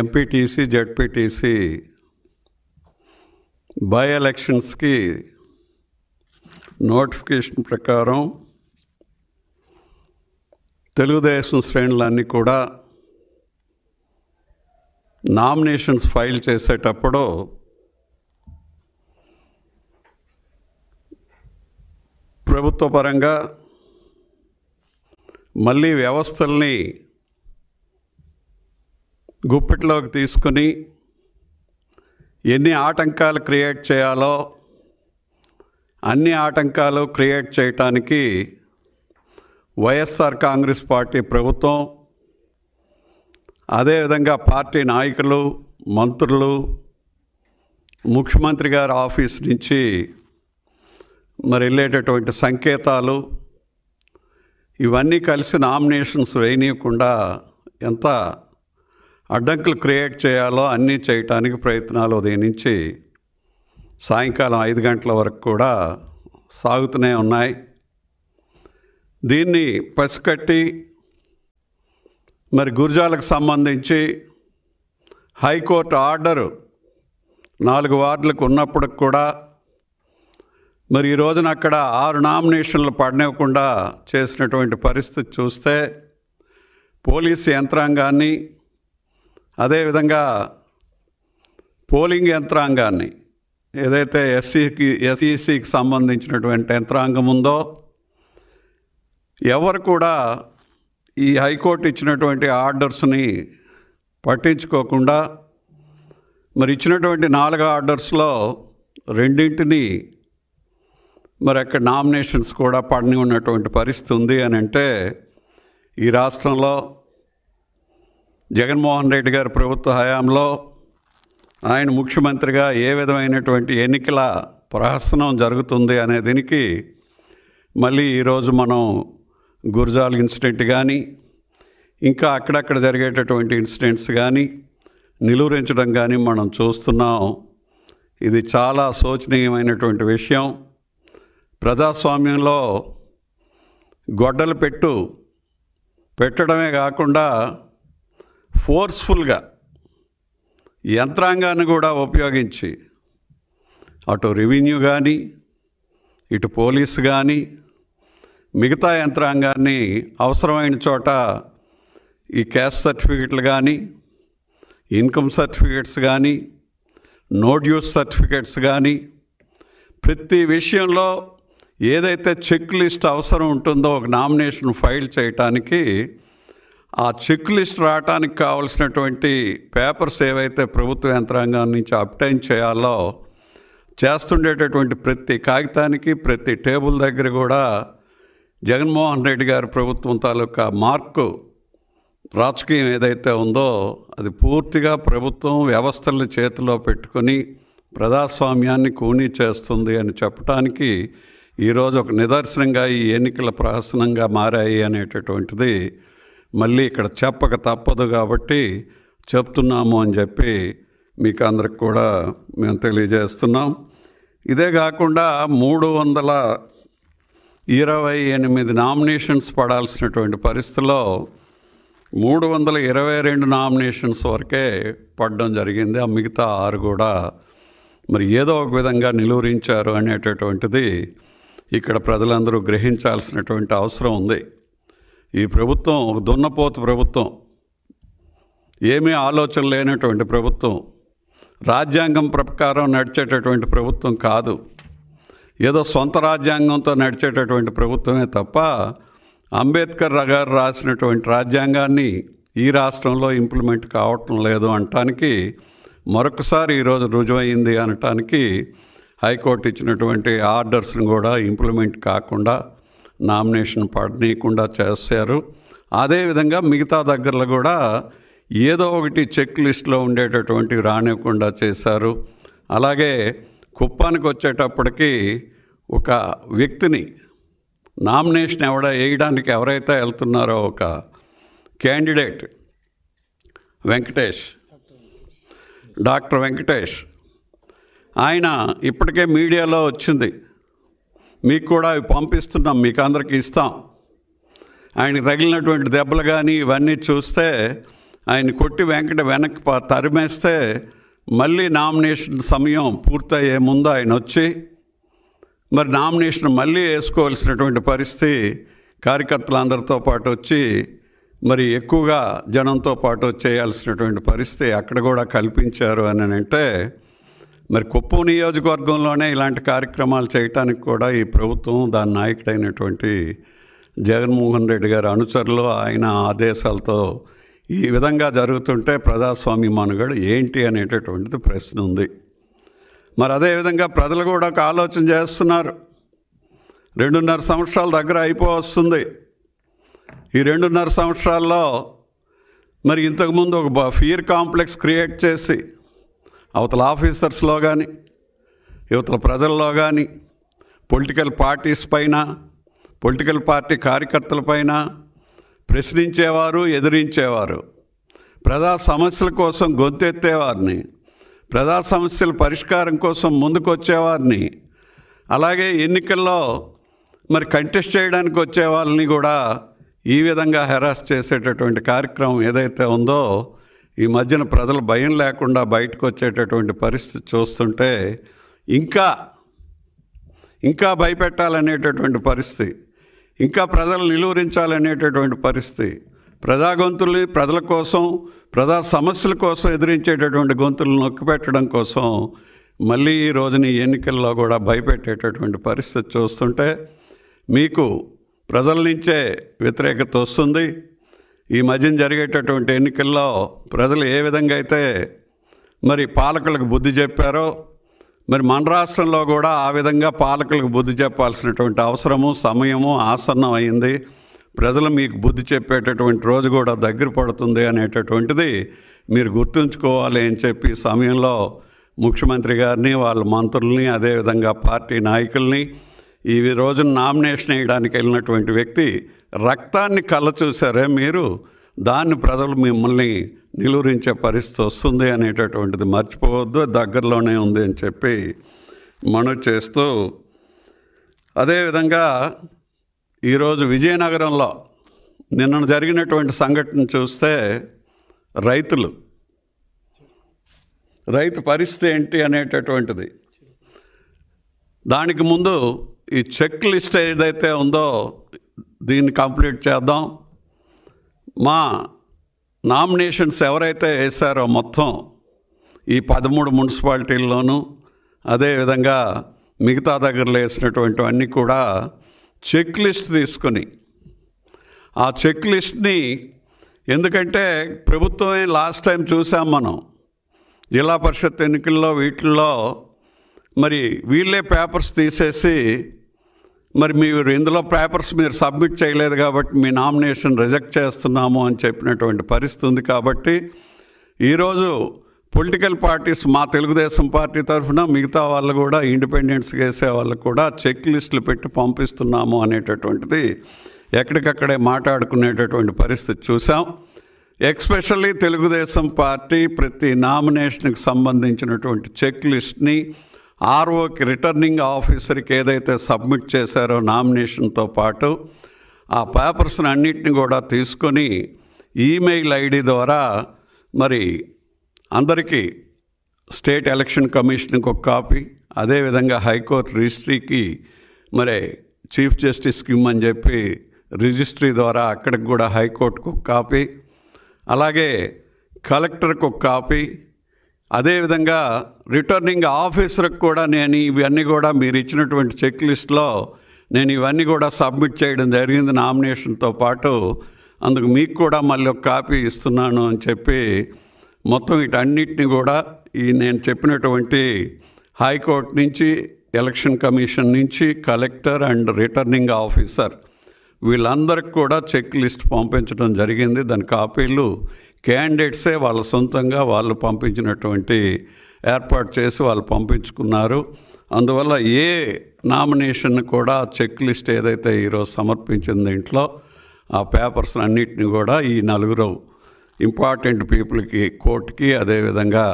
MPTC ZPTC by ఎలక్షన్స్కి notification ప్రకారం తెలుగుదేశం శ్రేణులన్నీ కూడా నామినేషన్స్ ఫైల్ చేసేటప్పుడు ప్రభుత్వపరంగా మళ్ళీ వ్యవస్థల్ని గుప్పిట్లోకి తీసుకుని ఎన్ని ఆటంకాలు క్రియేట్ చేయాలో అన్ని ఆటంకాలు క్రియేట్ చేయటానికి వైఎస్ఆర్ కాంగ్రెస్ పార్టీ ప్రభుత్వం అదేవిధంగా పార్టీ నాయకులు మంత్రులు ముఖ్యమంత్రి గారి ఆఫీస్ నుంచి మరి వెళ్ళేటటువంటి సంకేతాలు ఇవన్నీ కలిసి నామినేషన్స్ వేయనీయకుండా ఎంత అడ్డంకులు క్రియేట్ చేయాలో అన్నీ చేయటానికి ప్రయత్నాలు ఉదయం నుంచి సాయంకాలం ఐదు గంటల వరకు కూడా సాగుతూనే ఉన్నాయి దీన్ని పసికట్టి మరి గురజాలకు సంబంధించి హైకోర్టు ఆర్డరు నాలుగు వార్డులకు ఉన్నప్పుడు కూడా మరి ఈ రోజున అక్కడ ఆరు నామినేషన్లు పడనివ్వకుండా చేసినటువంటి పరిస్థితి చూస్తే పోలీసు యంత్రాంగాన్ని అదేవిధంగా పోలింగ్ యంత్రాంగాన్ని ఏదైతే ఎస్సీకి ఎస్ఈసికి సంబంధించినటువంటి యంత్రాంగం ఉందో ఎవరు కూడా ఈ హైకోర్టు ఇచ్చినటువంటి ఆర్డర్స్ని పట్టించుకోకుండా మరి ఇచ్చినటువంటి నాలుగు ఆర్డర్స్లో రెండింటిని మరి అక్కడ నామినేషన్స్ కూడా పడిని ఉన్నటువంటి పరిస్థితి ఉంది అని అంటే ఈ రాష్ట్రంలో జగన్మోహన్ రెడ్డి గారి ప్రభుత్వ హయాంలో ఆయన ముఖ్యమంత్రిగా ఏ విధమైనటువంటి ఎన్నికల ప్రహసనం జరుగుతుంది అనే దీనికి మళ్ళీ ఈరోజు మనం గుర్జాల్ ఇన్సిడెంట్ కానీ ఇంకా అక్కడక్కడ జరిగేటటువంటి ఇన్సిడెంట్స్ కానీ నిలువరించడం కానీ మనం చూస్తున్నాం ఇది చాలా శోచనీయమైనటువంటి విషయం ప్రజాస్వామ్యంలో గొడ్డలు పెట్టు పెట్టడమే కాకుండా ఫోర్స్ఫుల్గా యంత్రాంగాన్ని కూడా ఉపయోగించి అటు రెవెన్యూ కానీ ఇటు పోలీసు కానీ మిగతా యంత్రాంగాన్ని అవసరమైన చోట ఈ క్యాష్ సర్టిఫికెట్లు కానీ ఇన్కమ్ సర్టిఫికెట్స్ కానీ నోడ్యూస్ యూస్ సర్టిఫికెట్స్ కానీ ప్రతి విషయంలో ఏదైతే చెక్ లిస్ట్ అవసరం ఉంటుందో ఒక నామినేషన్ ఫైల్ చేయటానికి ఆ చెక్ లిస్ట్ రావడానికి కావలసినటువంటి పేపర్స్ ఏవైతే ప్రభుత్వ యంత్రాంగం నుంచి అప్టైన్ చేయాలో చేస్తుండేటటువంటి ప్రతి కాగితానికి ప్రతి టేబుల్ దగ్గర కూడా జగన్మోహన్ రెడ్డి గారి ప్రభుత్వం తాలూకా మార్కు రాజకీయం ఏదైతే ఉందో అది పూర్తిగా ప్రభుత్వం వ్యవస్థల చేతిలో పెట్టుకొని ప్రజాస్వామ్యాన్ని కూనీ చేస్తుంది అని చెప్పడానికి ఈరోజు ఒక నిదర్శనంగా ఈ ఎన్నికల ప్రహసనంగా మారాయి అనేటటువంటిది మళ్ళీ ఇక్కడ చెప్పక తప్పదు కాబట్టి చెప్తున్నాము అని చెప్పి మీకు అందరికి కూడా మేము తెలియజేస్తున్నాం ఇదే కాకుండా మూడు వందల ఇరవై ఎనిమిది నామినేషన్స్ పడాల్సినటువంటి పరిస్థితిలో మూడు వందల ఇరవై రెండు నామినేషన్స్ వరకే పడడం జరిగింది ఆ మిగతా ఆరు కూడా మరి ఏదో ఒక విధంగా నిలువరించారు అనేటటువంటిది ఇక్కడ ప్రజలందరూ గ్రహించాల్సినటువంటి అవసరం ఉంది ఈ ప్రభుత్వం ఒక దున్నపోత ప్రభుత్వం ఏమీ ఆలోచన లేనటువంటి ప్రభుత్వం రాజ్యాంగం ప్రకారం నడిచేటటువంటి ప్రభుత్వం కాదు ఏదో సొంత రాజ్యాంగంతో నడిచేటటువంటి ప్రభుత్వమే తప్ప అంబేద్కర్ గారు రాసినటువంటి రాజ్యాంగాన్ని ఈ రాష్ట్రంలో ఇంప్లిమెంట్ కావటం లేదు అనటానికి మరొకసారి ఈరోజు రుజువైంది అనటానికి హైకోర్టు ఇచ్చినటువంటి ఆర్డర్స్ని కూడా ఇంప్లిమెంట్ కాకుండా నామినేషన్ పడనీయకుండా చేశారు అదేవిధంగా మిగతా దగ్గరలో కూడా ఏదో ఒకటి చెక్ లిస్ట్లో ఉండేటటువంటి రానివ్వకుండా చేశారు అలాగే కుప్పానికి వచ్చేటప్పటికీ ఒక వ్యక్తిని నామినేషన్ ఎవడ వేయడానికి ఎవరైతే వెళ్తున్నారో ఒక క్యాండిడేట్ వెంకటేష్ డాక్టర్ వెంకటేష్ ఆయన ఇప్పటికే మీడియాలో వచ్చింది మీకు కూడా అవి పంపిస్తున్నాం మీకు అందరికీ ఇస్తాం ఆయన తగిలినటువంటి దెబ్బలు కానీ ఇవన్నీ చూస్తే ఆయన కొట్టి వెంకట వెనక్కి తరిమేస్తే మళ్ళీ నామినేషన్ సమయం పూర్తయ్యే ముందు ఆయన వచ్చి మరి నామినేషన్ మళ్ళీ వేసుకోవాల్సినటువంటి పరిస్థితి కార్యకర్తలందరితో పాటు వచ్చి మరి ఎక్కువగా జనంతో పాటు చేయాల్సినటువంటి పరిస్థితి అక్కడ కూడా కల్పించారు అని అంటే మరి కుప్పం నియోజకవర్గంలోనే ఇలాంటి కార్యక్రమాలు చేయటానికి కూడా ఈ ప్రభుత్వం దాని నాయకుడైనటువంటి జగన్మోహన్ రెడ్డి గారి అనుచరులు ఆయన ఆదేశాలతో ఈ విధంగా జరుగుతుంటే ప్రజాస్వామ్య మనుగడు ఏంటి అనేటటువంటిది ప్రశ్న ఉంది మరి అదేవిధంగా ప్రజలు కూడా ఒక ఆలోచన చేస్తున్నారు రెండున్నర సంవత్సరాల దగ్గర అయిపోవస్తుంది ఈ రెండున్నర సంవత్సరాల్లో మరి ఇంతకుముందు ఒక ఫియర్ కాంప్లెక్స్ క్రియేట్ చేసి అవతల ఆఫీసర్స్లో కానీ యువతల ప్రజల్లో కానీ పొలిటికల్ పార్టీస్ పైన పొలిటికల్ పార్టీ కార్యకర్తల పైన ప్రశ్నించేవారు ఎదిరించేవారు ప్రజా సమస్యల కోసం గొంతెత్తేవారిని ప్రజా సమస్యల పరిష్కారం కోసం ముందుకొచ్చేవారిని అలాగే ఎన్నికల్లో మరి కంటెస్ట్ చేయడానికి వచ్చే వాళ్ళని కూడా ఈ విధంగా హెరాస్ చేసేటటువంటి కార్యక్రమం ఏదైతే ఉందో ఈ మధ్యన ప్రజలు భయం లేకుండా బయటకు వచ్చేటటువంటి పరిస్థితి చూస్తుంటే ఇంకా ఇంకా భయపెట్టాలనేటటువంటి పరిస్థితి ఇంకా ప్రజలు నిలువరించాలనేటటువంటి పరిస్థితి ప్రజా గొంతుల్ని ప్రజల కోసం ప్రజా సమస్యల కోసం ఎదిరించేటటువంటి గొంతులను నొక్కిపెట్టడం కోసం మళ్ళీ ఈ రోజున ఈ ఎన్నికల్లో కూడా భయపెట్టేటటువంటి పరిస్థితి చూస్తుంటే మీకు ప్రజల నుంచే వ్యతిరేకత వస్తుంది ఈ మధ్యన జరిగేటటువంటి ఎన్నికల్లో ప్రజలు ఏ విధంగా అయితే మరి పాలకులకు బుద్ధి చెప్పారో మరి మన రాష్ట్రంలో కూడా ఆ విధంగా పాలకులకు బుద్ధి చెప్పాల్సినటువంటి అవసరము సమయము ఆసన్నం అయింది ప్రజలు మీకు బుద్ధి చెప్పేటటువంటి రోజు కూడా దగ్గర పడుతుంది అనేటటువంటిది మీరు గుర్తుంచుకోవాలి అని చెప్పి సమయంలో ముఖ్యమంత్రి గారిని వాళ్ళ మంత్రుల్ని అదేవిధంగా పార్టీ నాయకుల్ని ఈ రోజున నామినేషన్ వేయడానికి వెళ్ళినటువంటి వ్యక్తి రక్తాన్ని కళ్ళ చూసారే మీరు దాన్ని ప్రజలు మిమ్మల్ని నిలువరించే పరిస్థితి వస్తుంది అనేటటువంటిది మర్చిపోవద్దు దగ్గరలోనే ఉంది అని చెప్పి మనం చేస్తూ అదేవిధంగా ఈరోజు విజయనగరంలో నిన్న జరిగినటువంటి సంఘటన చూస్తే రైతులు రైతు పరిస్థితి ఏంటి అనేటటువంటిది దానికి ముందు ఈ చెక్ లిస్ట్ ఏదైతే ఉందో దీన్ని కంప్లీట్ చేద్దాం మా నామినేషన్స్ ఎవరైతే వేశారో మొత్తం ఈ పదమూడు మున్సిపాలిటీల్లోనూ అదేవిధంగా మిగతా దగ్గరలో వేసినటువంటి అన్నీ కూడా చెక్ లిస్ట్ తీసుకుని ఆ చెక్ లిస్ట్ని ఎందుకంటే ప్రభుత్వమే లాస్ట్ టైం చూసాం మనం జిల్లా పరిషత్ ఎన్నికల్లో వీటిల్లో మరి వీళ్ళే పేపర్స్ తీసేసి మరి మీరు ఇందులో పేపర్స్ మీరు సబ్మిట్ చేయలేదు కాబట్టి మీ నామినేషన్ రిజెక్ట్ చేస్తున్నాము అని చెప్పినటువంటి పరిస్థితి ఉంది కాబట్టి ఈరోజు పొలిటికల్ పార్టీస్ మా తెలుగుదేశం పార్టీ తరఫున మిగతా వాళ్ళు కూడా ఇండిపెండెన్స్ వేసే వాళ్ళకు కూడా చెక్ లిస్టులు పెట్టి పంపిస్తున్నాము అనేటటువంటిది ఎక్కడికక్కడే మాట్లాడుకునేటటువంటి పరిస్థితి చూసాం ఎక్స్పెషల్లీ తెలుగుదేశం పార్టీ ప్రతి నామినేషన్కి సంబంధించినటువంటి చెక్ లిస్ట్ని ఆర్ఓకి రిటర్నింగ్ ఆఫీసర్కి ఏదైతే సబ్మిట్ చేశారో నామినేషన్తో పాటు ఆ పేపర్స్ని అన్నింటిని కూడా తీసుకొని ఈమెయిల్ ఐడి ద్వారా మరి అందరికీ స్టేట్ ఎలక్షన్ కమిషన్కి ఒక కాపీ అదేవిధంగా హైకోర్టు రిజిస్ట్రీకి మరి చీఫ్ జస్టిస్ స్కీమ్ అని చెప్పి రిజిస్ట్రీ ద్వారా అక్కడికి కూడా హైకోర్టుకు ఒక కాపీ అలాగే కలెక్టర్కు ఒక కాపీ అదేవిధంగా రిటర్నింగ్ ఆఫీసర్కి కూడా నేను ఇవన్నీ కూడా మీరు ఇచ్చినటువంటి చెక్ లిస్ట్లో నేను ఇవన్నీ కూడా సబ్మిట్ చేయడం జరిగింది నామినేషన్తో పాటు అందుకు మీకు కూడా మళ్ళీ ఒక కాపీ ఇస్తున్నాను అని చెప్పి మొత్తం వీటన్నిటిని కూడా ఈ నేను చెప్పినటువంటి హైకోర్టు నుంచి ఎలక్షన్ కమిషన్ నుంచి కలెక్టర్ అండ్ రిటర్నింగ్ ఆఫీసర్ వీళ్ళందరికి కూడా చెక్ లిస్ట్ పంపించడం జరిగింది దాని కాపీలు క్యాండిడేట్సే వాళ్ళ సొంతంగా వాళ్ళు పంపించినటువంటి ఏర్పాటు చేసి వాళ్ళు పంపించుకున్నారు అందువల్ల ఏ నామినేషన్ కూడా చెక్ లిస్ట్ ఏదైతే ఈరోజు సమర్పించింది ఇంట్లో ఆ పేపర్స్ అన్నిటిని కూడా ఈ నలుగురు ఇంపార్టెంట్ పీపుల్కి కోర్టుకి అదేవిధంగా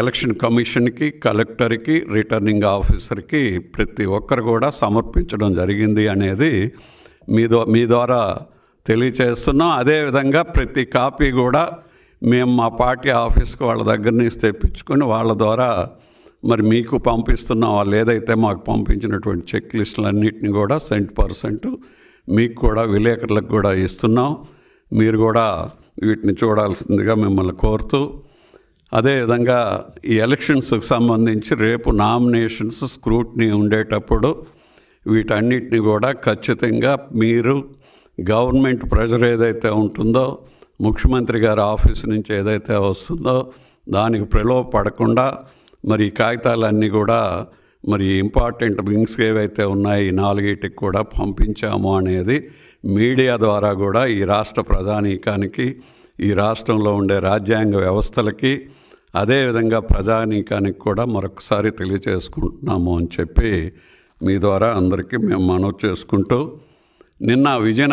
ఎలక్షన్ కమిషన్కి కలెక్టర్కి రిటర్నింగ్ ఆఫీసర్కి ప్రతి ఒక్కరు కూడా సమర్పించడం జరిగింది అనేది మీ మీ ద్వారా తెలియచేస్తున్నాం అదేవిధంగా ప్రతి కాపీ కూడా మేము మా పార్టీ ఆఫీస్కి వాళ్ళ దగ్గర నుంచి తెప్పించుకొని వాళ్ళ ద్వారా మరి మీకు పంపిస్తున్నాం వాళ్ళు ఏదైతే మాకు పంపించినటువంటి చెక్ లిస్టులు అన్నింటినీ కూడా సెంట్ పర్సెంట్ మీకు కూడా విలేకరులకు కూడా ఇస్తున్నాం మీరు కూడా వీటిని చూడాల్సిందిగా మిమ్మల్ని కోరుతూ అదేవిధంగా ఈ ఎలక్షన్స్కి సంబంధించి రేపు నామినేషన్స్ స్క్రూట్నీ ఉండేటప్పుడు వీటన్నిటిని కూడా ఖచ్చితంగా మీరు గవర్నమెంట్ ప్రెషర్ ఏదైతే ఉంటుందో ముఖ్యమంత్రి గారి ఆఫీస్ నుంచి ఏదైతే వస్తుందో దానికి ప్రలోభ పడకుండా మరి కాగితాలన్నీ కూడా మరి ఇంపార్టెంట్ వింగ్స్ ఏవైతే ఉన్నాయో ఈ నాలుగేటికి కూడా పంపించాము అనేది మీడియా ద్వారా కూడా ఈ రాష్ట్ర ప్రజానీకానికి ఈ రాష్ట్రంలో ఉండే రాజ్యాంగ వ్యవస్థలకి అదేవిధంగా ప్రజానీకానికి కూడా మరొకసారి తెలియచేసుకుంటున్నాము అని చెప్పి మీ ద్వారా అందరికీ మేము మనవి చేసుకుంటూ నిన్న విజయనగరం